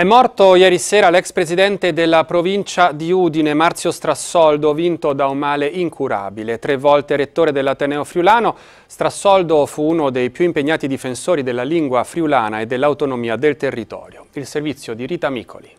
È morto ieri sera l'ex presidente della provincia di Udine, Marzio Strassoldo, vinto da un male incurabile. Tre volte rettore dell'Ateneo Friulano, Strassoldo fu uno dei più impegnati difensori della lingua friulana e dell'autonomia del territorio. Il servizio di Rita Micoli.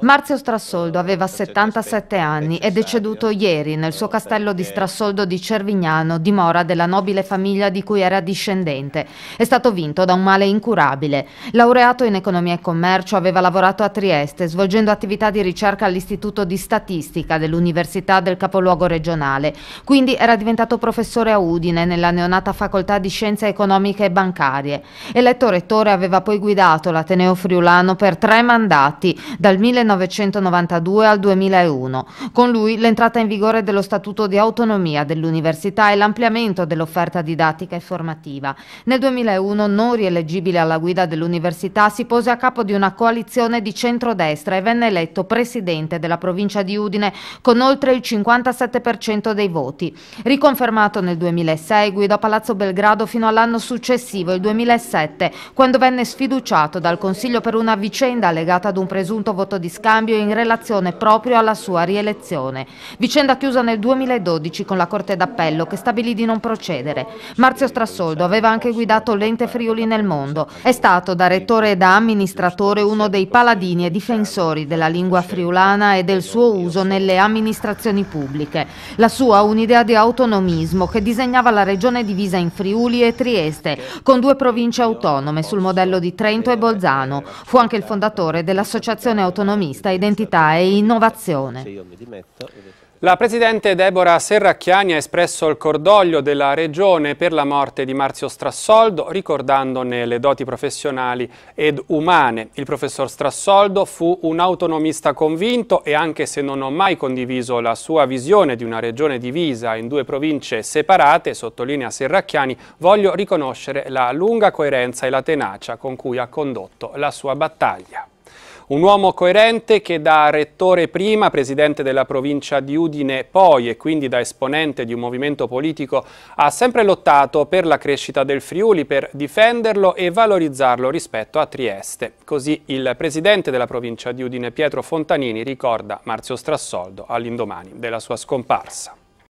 Marzio Strassoldo aveva 77 anni ed è deceduto ieri nel suo castello di Strassoldo di Cervignano, dimora della nobile famiglia di cui era discendente. È stato vinto da un male incurabile. Laureato in economia e commercio, aveva lavorato a Trieste, svolgendo attività di ricerca all'Istituto di Statistica dell'Università del capoluogo regionale. Quindi era diventato professore a Udine nella neonata facoltà di Scienze Economiche e Bancarie. Eletto rettore aveva poi guidato l'Ateneo Friulano per tre mandati mandati dal 1992 al 2001. Con lui l'entrata in vigore dello Statuto di autonomia dell'università e l'ampliamento dell'offerta didattica e formativa. Nel 2001, non rieleggibile alla guida dell'università, si pose a capo di una coalizione di centrodestra e venne eletto presidente della provincia di Udine con oltre il 57% dei voti. Riconfermato nel 2006, guidò Palazzo Belgrado fino all'anno successivo, il 2007, quando venne sfiduciato dal Consiglio per una vicenda legata legata ad un presunto voto di scambio in relazione proprio alla sua rielezione. Vicenda chiusa nel 2012 con la Corte d'Appello che stabilì di non procedere. Marzio Strassoldo aveva anche guidato l'ente Friuli nel mondo. È stato da rettore e da amministratore uno dei paladini e difensori della lingua friulana e del suo uso nelle amministrazioni pubbliche. La sua un'idea di autonomismo che disegnava la regione divisa in Friuli e Trieste, con due province autonome sul modello di Trento e Bolzano. Fu anche il fondatore del dell'Associazione Autonomista Identità e Innovazione. La Presidente Deborah Serracchiani ha espresso il cordoglio della Regione per la morte di Marzio Strassoldo, ricordandone le doti professionali ed umane. Il professor Strassoldo fu un autonomista convinto e anche se non ho mai condiviso la sua visione di una Regione divisa in due province separate, sottolinea Serracchiani, voglio riconoscere la lunga coerenza e la tenacia con cui ha condotto la sua battaglia. Un uomo coerente che da rettore prima, presidente della provincia di Udine poi e quindi da esponente di un movimento politico ha sempre lottato per la crescita del Friuli, per difenderlo e valorizzarlo rispetto a Trieste. Così il presidente della provincia di Udine Pietro Fontanini ricorda Marzio Strassoldo all'indomani della sua scomparsa.